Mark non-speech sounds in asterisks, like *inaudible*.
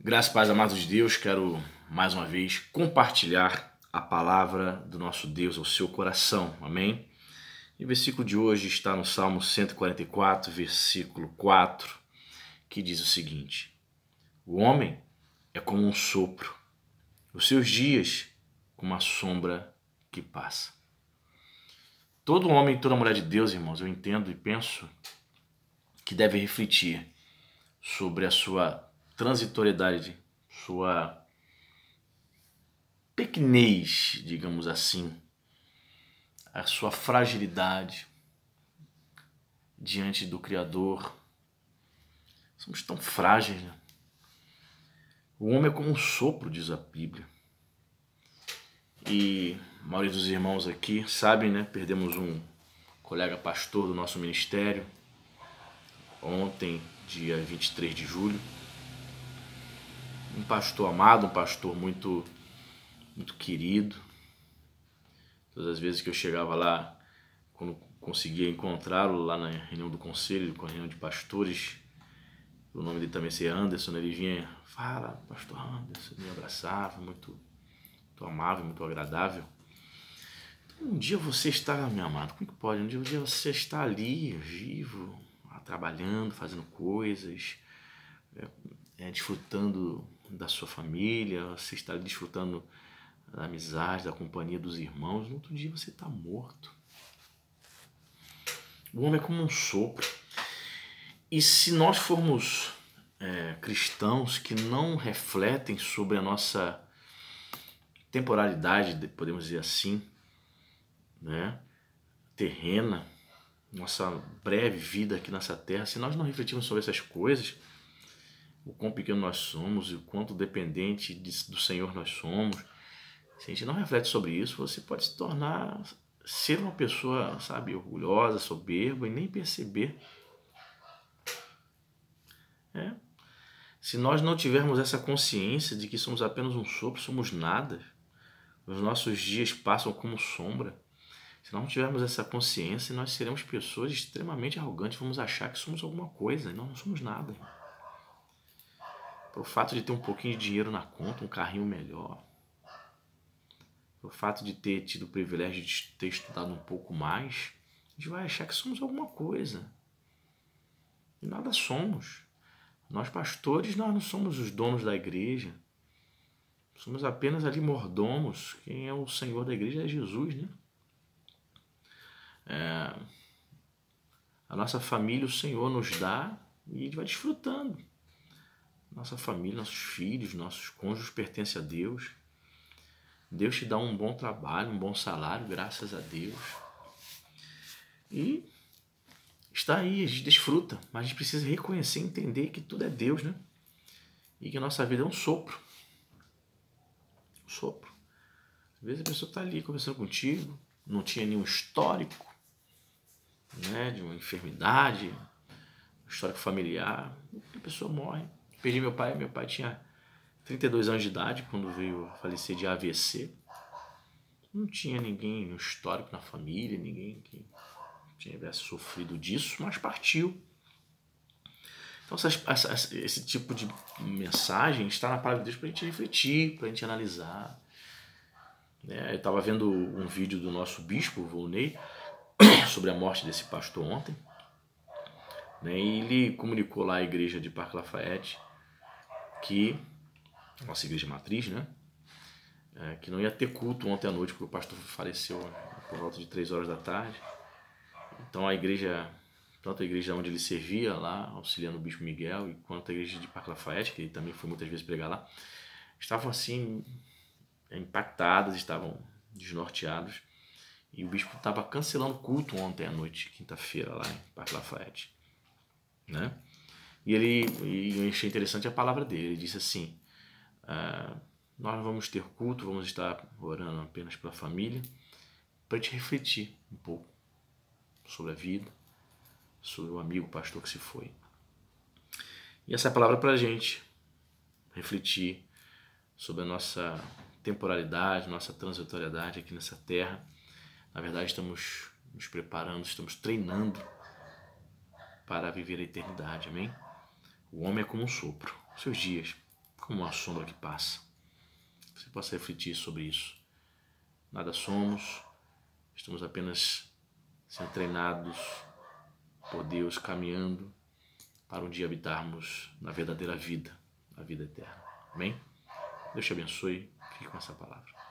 Graças e paz amados de Deus, quero mais uma vez compartilhar a palavra do nosso Deus ao seu coração. Amém? E o versículo de hoje está no Salmo 144, versículo 4, que diz o seguinte: O homem é como um sopro, os seus dias como a sombra que passa. Todo homem, toda mulher de Deus, irmãos, eu entendo e penso que deve refletir sobre a sua transitoriedade, sua pequenez, digamos assim, a sua fragilidade diante do Criador. Somos tão frágeis, né? O homem é como um sopro, diz a Bíblia. E a maioria dos irmãos aqui sabem, né? Perdemos um colega pastor do nosso ministério ontem, dia 23 de julho um pastor amado, um pastor muito, muito querido. Todas as vezes que eu chegava lá, quando conseguia encontrá-lo lá na reunião do conselho, com a reunião de pastores, o nome dele também seria Anderson, né? ele vinha, fala, pastor Anderson, me abraçava, muito, muito amável, muito agradável. Um dia você está, meu amado, como é que pode? Um dia, um dia você está ali, vivo, trabalhando, fazendo coisas, é, é, desfrutando da sua família, você está desfrutando da amizade, da companhia dos irmãos, no outro dia você está morto. O homem é como um sopro. E se nós formos é, cristãos que não refletem sobre a nossa temporalidade, podemos dizer assim, né, terrena, nossa breve vida aqui nessa terra, se nós não refletirmos sobre essas coisas, o quão pequeno nós somos e o quanto dependente de, do Senhor nós somos. Se a gente não reflete sobre isso, você pode se tornar, ser uma pessoa, sabe, orgulhosa, soberba e nem perceber. É. Se nós não tivermos essa consciência de que somos apenas um sopro, somos nada, os nossos dias passam como sombra. Se não tivermos essa consciência, nós seremos pessoas extremamente arrogantes, vamos achar que somos alguma coisa, e nós não somos nada pelo fato de ter um pouquinho de dinheiro na conta, um carrinho melhor, pelo fato de ter tido o privilégio de ter estudado um pouco mais, a gente vai achar que somos alguma coisa. E nada somos. Nós pastores, nós não somos os donos da igreja. Somos apenas ali mordomos. Quem é o Senhor da igreja é Jesus, né? É... A nossa família o Senhor nos dá e a gente vai desfrutando. Nossa família, nossos filhos, nossos cônjuges pertencem a Deus. Deus te dá um bom trabalho, um bom salário, graças a Deus. E está aí, a gente desfruta, mas a gente precisa reconhecer, entender que tudo é Deus, né? E que a nossa vida é um sopro. Um sopro. Às vezes a pessoa está ali conversando contigo, não tinha nenhum histórico, né, de uma enfermidade, um histórico familiar, e a pessoa morre. Perdi meu pai, meu pai tinha 32 anos de idade quando veio falecer de AVC. Não tinha ninguém no histórico na família, ninguém que tivesse sofrido disso, mas partiu. Então, essas, esse tipo de mensagem está na palavra de Deus para a gente refletir, para a gente analisar. Né? Eu estava vendo um vídeo do nosso bispo, Volney, *coughs* sobre a morte desse pastor ontem. Né? E ele comunicou lá à igreja de Parque Lafayette que nossa igreja é matriz, né? É, que não ia ter culto ontem à noite porque o pastor faleceu né, por volta de três horas da tarde. Então a igreja, tanto a igreja onde ele servia lá, auxiliando o bispo Miguel, e quanto a igreja de Parque Lafayette, que ele também foi muitas vezes pregar lá, estavam assim impactadas, estavam desnorteados. E o bispo estava cancelando culto ontem à noite, quinta-feira, lá em Parque Lafayette. Né? E ele, e eu achei interessante a palavra dele, ele disse assim: ah, Nós vamos ter culto, vamos estar orando apenas pela família, para te refletir um pouco sobre a vida, sobre o amigo pastor que se foi. E essa é a palavra para a gente refletir sobre a nossa temporalidade, nossa transitoriedade aqui nessa terra. Na verdade, estamos nos preparando, estamos treinando para viver a eternidade. Amém? O homem é como um sopro, seus dias, como uma sombra que passa. Você possa refletir sobre isso. Nada somos, estamos apenas sendo treinados por Deus, caminhando para um dia habitarmos na verdadeira vida, a vida eterna. Amém? Deus te abençoe. Fique com essa palavra.